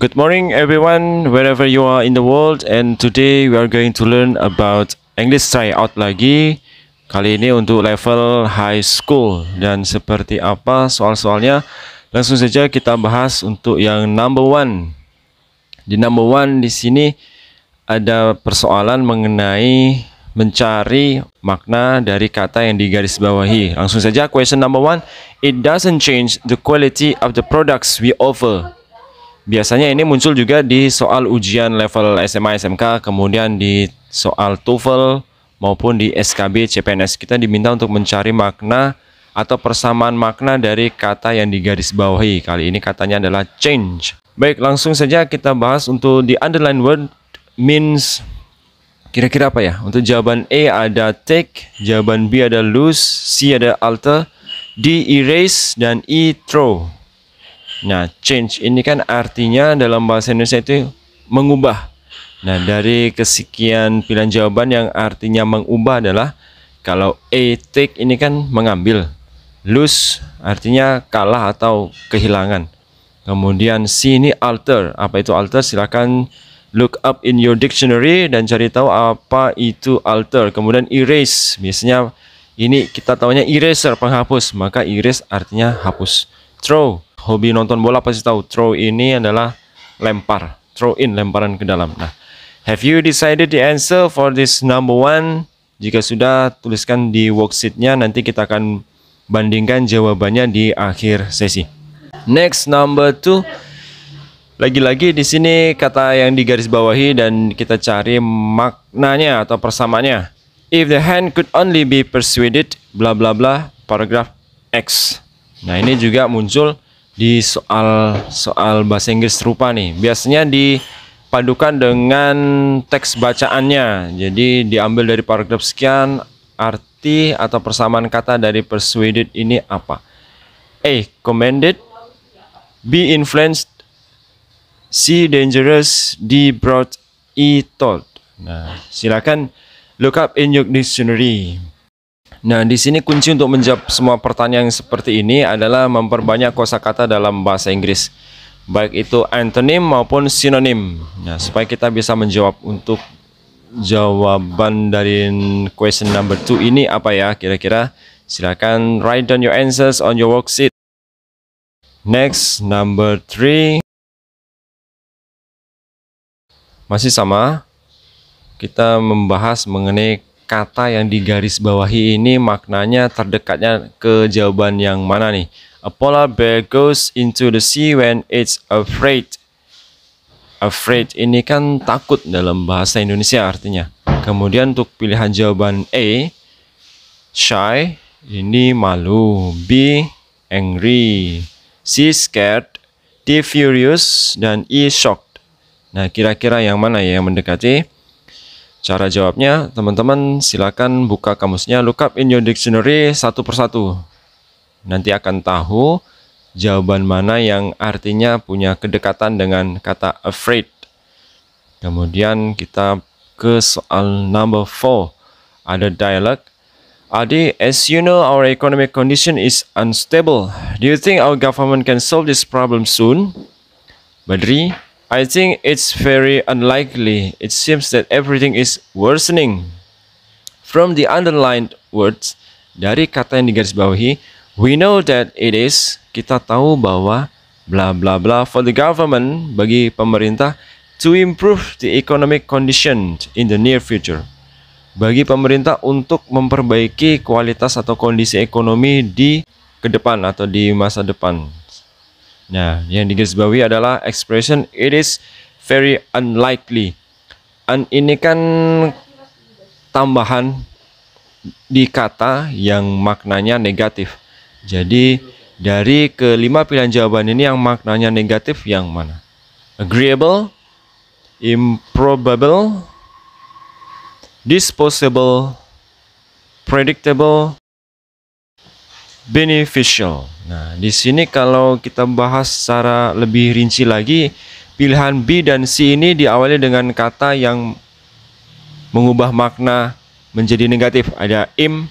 Good morning everyone wherever you are in the world and today we are going to learn about English tryout lagi kali ini untuk level high school dan seperti apa soal-soalnya langsung saja kita bahas untuk yang number one di number one di sini ada persoalan mengenai mencari makna dari kata yang digarisbawahi langsung saja question number one it doesn't change the quality of the products we offer Biasanya ini muncul juga di soal ujian level SMA SMK, kemudian di soal TOEFL maupun di SKB CPNS. Kita diminta untuk mencari makna atau persamaan makna dari kata yang digarisbawahi. Kali ini katanya adalah change. Baik, langsung saja kita bahas untuk di underline word means kira-kira apa ya? Untuk jawaban A ada take, jawaban B ada lose, C ada alter, D erase dan E throw. Nah, change ini kan artinya dalam bahasa Indonesia itu mengubah. Nah, dari kesekian pilihan jawaban yang artinya mengubah adalah kalau a take ini kan mengambil, lose artinya kalah atau kehilangan. Kemudian C ini alter. Apa itu alter? Silakan look up in your dictionary dan cari tahu apa itu alter. Kemudian erase. Biasanya ini kita taunya eraser penghapus, maka erase artinya hapus. Throw hobi nonton bola pasti tahu throw ini adalah lempar, throw in lemparan ke dalam. Nah, have you decided the answer for this number one? Jika sudah tuliskan di worksheetnya nanti kita akan bandingkan jawabannya di akhir sesi. Next number two. Lagi-lagi di sini kata yang digaris bawahi dan kita cari maknanya atau persamaannya. If the hand could only be persuaded, bla bla bla, paragraf X. Nah ini juga muncul di soal soal bahasa Inggris serupa nih. Biasanya dipadukan dengan teks bacaannya. Jadi diambil dari paragraf sekian arti atau persamaan kata dari persuaded ini apa? A. Commended B. Influenced C. Dangerous D. Brought E. Told Nah, silakan look up in your dictionary. Nah, di sini kunci untuk menjawab semua pertanyaan seperti ini adalah memperbanyak kosakata dalam bahasa Inggris, baik itu antonim maupun sinonim, nah, supaya kita bisa menjawab untuk jawaban dari question number 2 ini apa ya kira-kira. Silakan write down your answers on your worksheet. Next, number 3. Masih sama, kita membahas mengenai kata yang digaris bawahi ini maknanya terdekatnya ke jawaban yang mana nih? A polar bear goes into the sea when it's afraid. Afraid ini kan takut dalam bahasa Indonesia artinya. Kemudian untuk pilihan jawaban A, shy ini malu, B angry, C scared, D furious dan E shocked. Nah, kira-kira yang mana ya yang mendekati? Cara jawabnya, teman-teman silakan buka kamusnya, look up in your dictionary satu persatu. Nanti akan tahu jawaban mana yang artinya punya kedekatan dengan kata afraid. Kemudian kita ke soal number 4. Ada dialog. Adi, as you know, our economic condition is unstable. Do you think our government can solve this problem soon? Badri, I think it's very unlikely. It seems that everything is worsening. From the underlined words, dari kata yang digarisbawahi, we know that it is, kita tahu bahwa bla bla bla for the government bagi pemerintah to improve the economic condition in the near future. Bagi pemerintah untuk memperbaiki kualitas atau kondisi ekonomi di ke depan atau di masa depan. Nah, yang digarisbawahi adalah expression it is very unlikely. ini kan tambahan di kata yang maknanya negatif. Jadi dari kelima pilihan jawaban ini yang maknanya negatif yang mana? Agreeable, improbable, disposable, predictable, beneficial. Nah, di sini kalau kita bahas secara lebih rinci lagi, pilihan B dan C ini diawali dengan kata yang mengubah makna menjadi negatif. Ada im,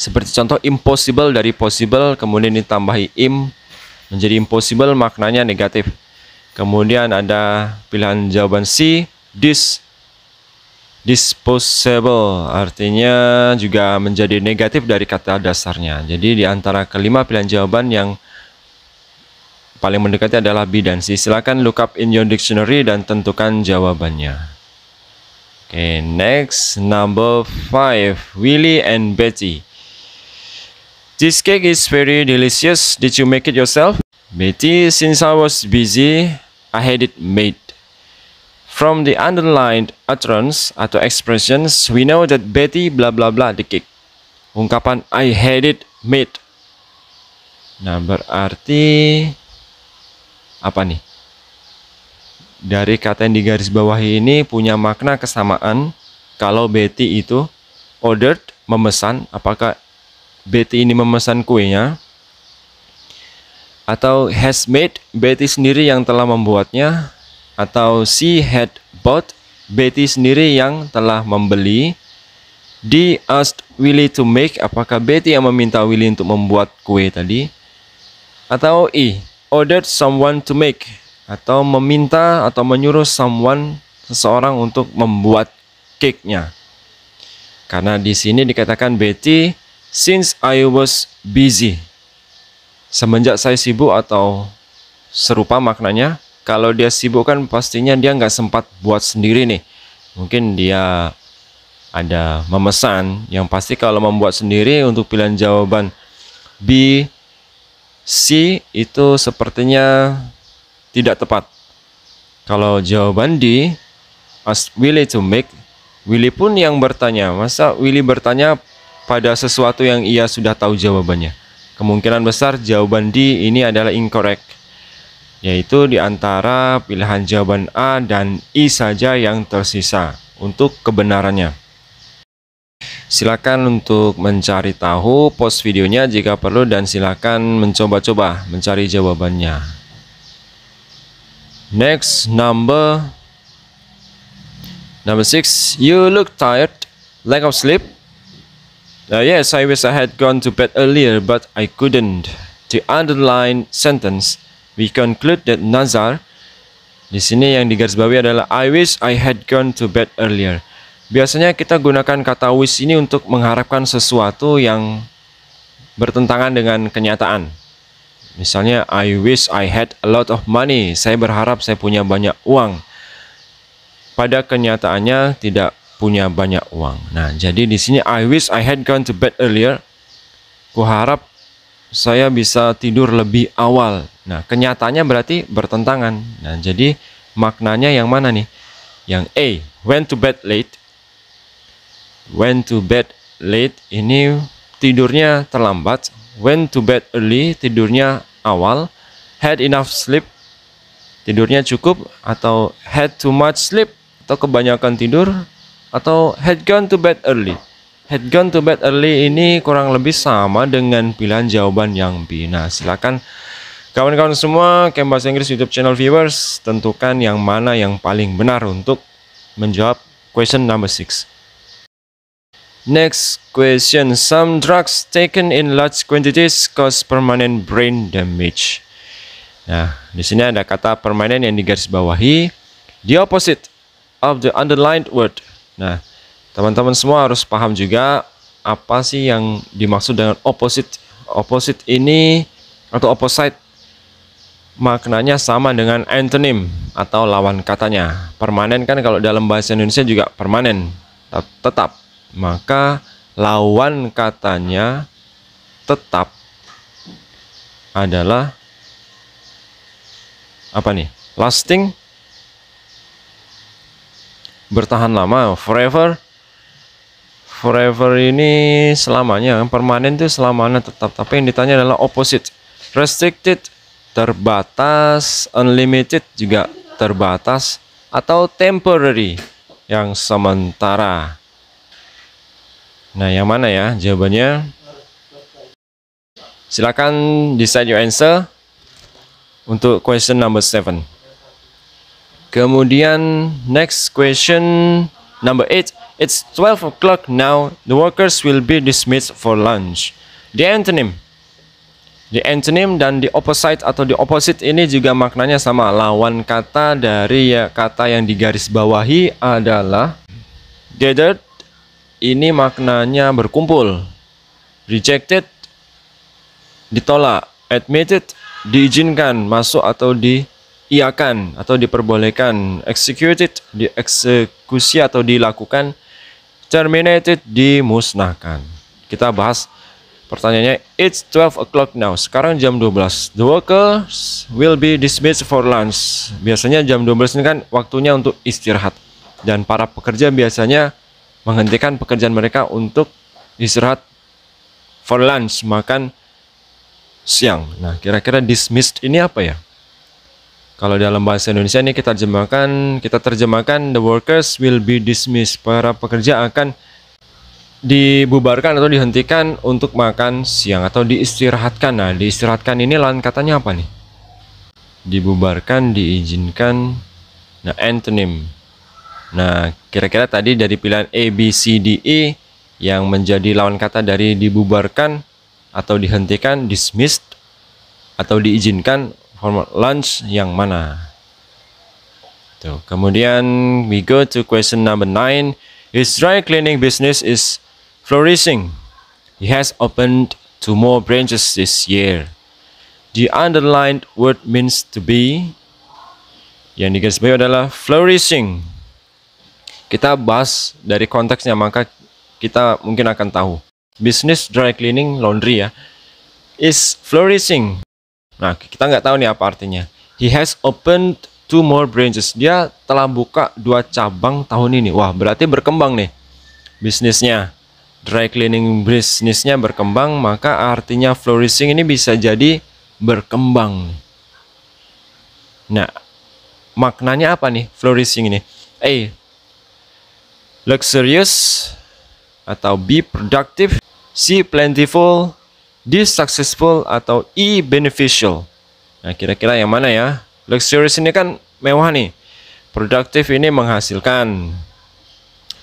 seperti contoh impossible dari possible, kemudian ditambahi im, menjadi impossible maknanya negatif. Kemudian ada pilihan jawaban C, this, disposable artinya juga menjadi negatif dari kata dasarnya. Jadi di antara kelima pilihan jawaban yang paling mendekati adalah B dan C. silahkan look up in your dictionary dan tentukan jawabannya. Oke, okay, next number five. Willy and Betty. This cake is very delicious. Did you make it yourself? Betty, since I was busy, I had it made. From the underlined utterance atau expressions, we know that Betty bla bla bla the cake. Ungkapan I had it made. Nah, berarti apa nih? Dari kata yang digaris bawah ini punya makna kesamaan kalau Betty itu ordered memesan, apakah Betty ini memesan kuenya? Atau has made Betty sendiri yang telah membuatnya atau si had bought Betty sendiri yang telah membeli di asked Willy to make apakah Betty yang meminta Willy untuk membuat kue tadi atau E ordered someone to make atau meminta atau menyuruh someone seseorang untuk membuat cake-nya karena di sini dikatakan Betty since I was busy semenjak saya sibuk atau serupa maknanya kalau dia sibuk kan pastinya dia nggak sempat buat sendiri nih mungkin dia ada memesan yang pasti kalau membuat sendiri untuk pilihan jawaban B C itu sepertinya tidak tepat kalau jawaban D ask Willy to make Willy pun yang bertanya masa Willy bertanya pada sesuatu yang ia sudah tahu jawabannya kemungkinan besar jawaban D ini adalah incorrect yaitu di antara pilihan jawaban A dan I saja yang tersisa untuk kebenarannya. Silakan untuk mencari tahu post videonya jika perlu dan silakan mencoba-coba mencari jawabannya. Next number number six. you look tired lack of sleep uh, yes I wish I had gone to bed earlier but I couldn't the underlined sentence we conclude that nazar di sini yang digarisbawahi adalah I wish I had gone to bed earlier. Biasanya kita gunakan kata wish ini untuk mengharapkan sesuatu yang bertentangan dengan kenyataan. Misalnya I wish I had a lot of money. Saya berharap saya punya banyak uang. Pada kenyataannya tidak punya banyak uang. Nah, jadi di sini I wish I had gone to bed earlier. Kuharap saya bisa tidur lebih awal. Nah, kenyataannya berarti bertentangan. Nah, jadi maknanya yang mana nih? Yang A, went to bed late. Went to bed late ini tidurnya terlambat. Went to bed early tidurnya awal. Had enough sleep tidurnya cukup atau had too much sleep atau kebanyakan tidur atau had gone to bed early Head gone to bed early ini kurang lebih sama dengan pilihan jawaban yang B. Nah, silakan kawan-kawan semua kembali Bahasa Inggris YouTube channel viewers tentukan yang mana yang paling benar untuk menjawab question number 6. Next question. Some drugs taken in large quantities cause permanent brain damage. Nah, di sini ada kata permanent yang digarisbawahi. The opposite of the underlined word. Nah, teman-teman semua harus paham juga apa sih yang dimaksud dengan opposite opposite ini atau opposite maknanya sama dengan antonym atau lawan katanya permanen kan kalau dalam bahasa Indonesia juga permanen tetap maka lawan katanya tetap adalah apa nih lasting bertahan lama forever forever ini selamanya permanen itu selamanya tetap tapi yang ditanya adalah opposite restricted terbatas unlimited juga terbatas atau temporary yang sementara nah yang mana ya jawabannya silakan decide your answer untuk question number 7 kemudian next question number 8 It's 12 o'clock now. The workers will be dismissed for lunch. The antonym. The antonym dan the opposite atau the opposite ini juga maknanya sama. Lawan kata dari ya, kata yang digarisbawahi adalah gathered. Ini maknanya berkumpul. Rejected ditolak. Admitted diizinkan masuk atau di iakan atau diperbolehkan, executed, dieksekusi atau dilakukan, terminated dimusnahkan. Kita bahas pertanyaannya it's 12 o'clock now. Sekarang jam 12. The workers will be dismissed for lunch. Biasanya jam 12 ini kan waktunya untuk istirahat dan para pekerja biasanya menghentikan pekerjaan mereka untuk istirahat for lunch, makan siang. Nah, kira-kira dismissed ini apa ya? Kalau dalam bahasa Indonesia ini kita terjemahkan, kita terjemahkan the workers will be dismissed. Para pekerja akan dibubarkan atau dihentikan untuk makan siang atau diistirahatkan. Nah, diistirahatkan ini lawan katanya apa nih? Dibubarkan, diizinkan. Nah, antonym. Nah, kira-kira tadi dari pilihan A, B, C, D, E yang menjadi lawan kata dari dibubarkan atau dihentikan, dismissed atau diizinkan format lunch yang mana? Tuh. Kemudian we go to question number 9. His dry cleaning business is flourishing. He has opened two more branches this year. The underlined word means to be. Yang digarisbawahi adalah flourishing. Kita bahas dari konteksnya maka kita mungkin akan tahu. Bisnis dry cleaning laundry ya is flourishing. Nah, kita nggak tahu nih apa artinya. He has opened two more branches. Dia telah buka dua cabang tahun ini. Wah, berarti berkembang nih bisnisnya. Dry cleaning bisnisnya berkembang, maka artinya flourishing ini bisa jadi berkembang. Nah, maknanya apa nih flourishing ini? A. Luxurious atau be Productive, C. Plentiful, this atau e beneficial. Nah, kira-kira yang mana ya? Luxurious ini kan mewah nih. produktif ini menghasilkan.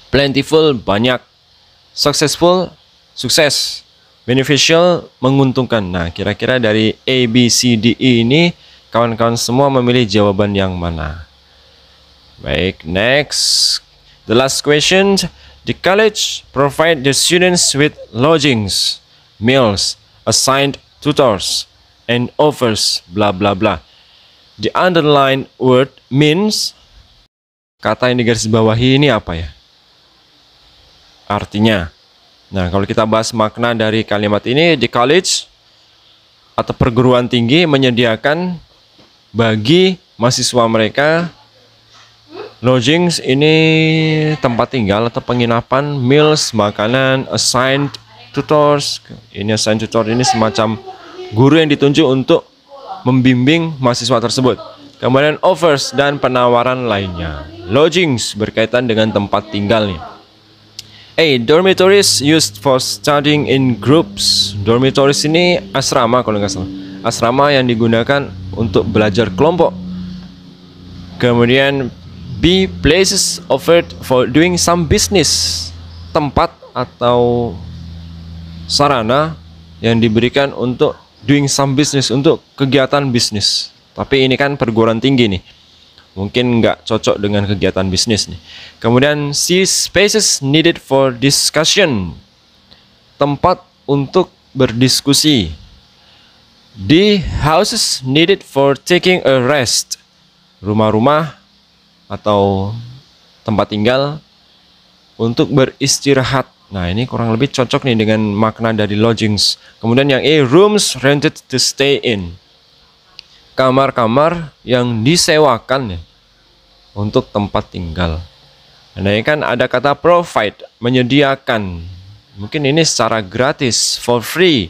Plentiful banyak. Successful sukses. Beneficial menguntungkan. Nah, kira-kira dari A B C D E ini kawan-kawan semua memilih jawaban yang mana? Baik, next. The last question, the college provide the students with lodgings, meals, assigned tutors, and offers, bla bla bla. The underlined word means kata yang digaris bawahi ini apa ya? Artinya. Nah, kalau kita bahas makna dari kalimat ini, the college atau perguruan tinggi menyediakan bagi mahasiswa mereka lodgings ini tempat tinggal atau penginapan, meals, makanan, assigned tutors ini assign tutor ini semacam guru yang ditunjuk untuk membimbing mahasiswa tersebut kemudian offers dan penawaran lainnya lodgings berkaitan dengan tempat tinggalnya A. Dormitories used for studying in groups Dormitories ini asrama kalau nggak salah Asrama yang digunakan untuk belajar kelompok Kemudian B. Places offered for doing some business Tempat atau sarana yang diberikan untuk doing some business untuk kegiatan bisnis. Tapi ini kan perguruan tinggi nih. Mungkin nggak cocok dengan kegiatan bisnis nih. Kemudian see spaces needed for discussion. Tempat untuk berdiskusi. D houses needed for taking a rest. Rumah-rumah atau tempat tinggal untuk beristirahat Nah, ini kurang lebih cocok nih dengan makna dari lodgings. Kemudian yang E, rooms rented to stay in. Kamar-kamar yang disewakan ya, untuk tempat tinggal. Nah, ini kan ada kata provide, menyediakan. Mungkin ini secara gratis, for free.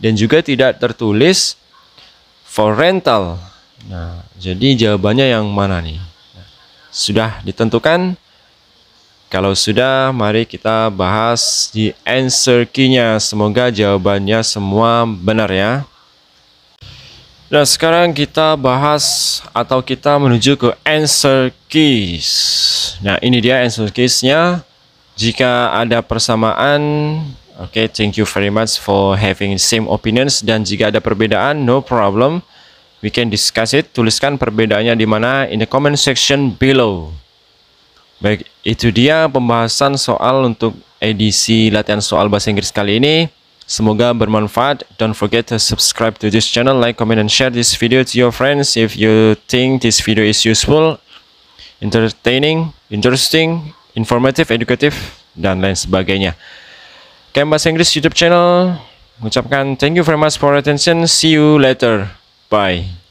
Dan juga tidak tertulis for rental. Nah, jadi jawabannya yang mana nih? Nah, sudah ditentukan? Kalau sudah, mari kita bahas di answer key-nya. Semoga jawabannya semua benar ya. Nah, sekarang kita bahas atau kita menuju ke answer keys. Nah, ini dia answer keys-nya. Jika ada persamaan, oke, okay, thank you very much for having same opinions. Dan jika ada perbedaan, no problem. We can discuss it. Tuliskan perbedaannya di mana in the comment section below. Baik, itu dia pembahasan soal untuk edisi latihan soal bahasa Inggris kali ini. Semoga bermanfaat. Don't forget to subscribe to this channel, like, comment, and share this video to your friends if you think this video is useful, entertaining, interesting, informative, educative, dan lain sebagainya. Camp Bahasa Inggris YouTube channel mengucapkan thank you very much for attention. See you later. Bye.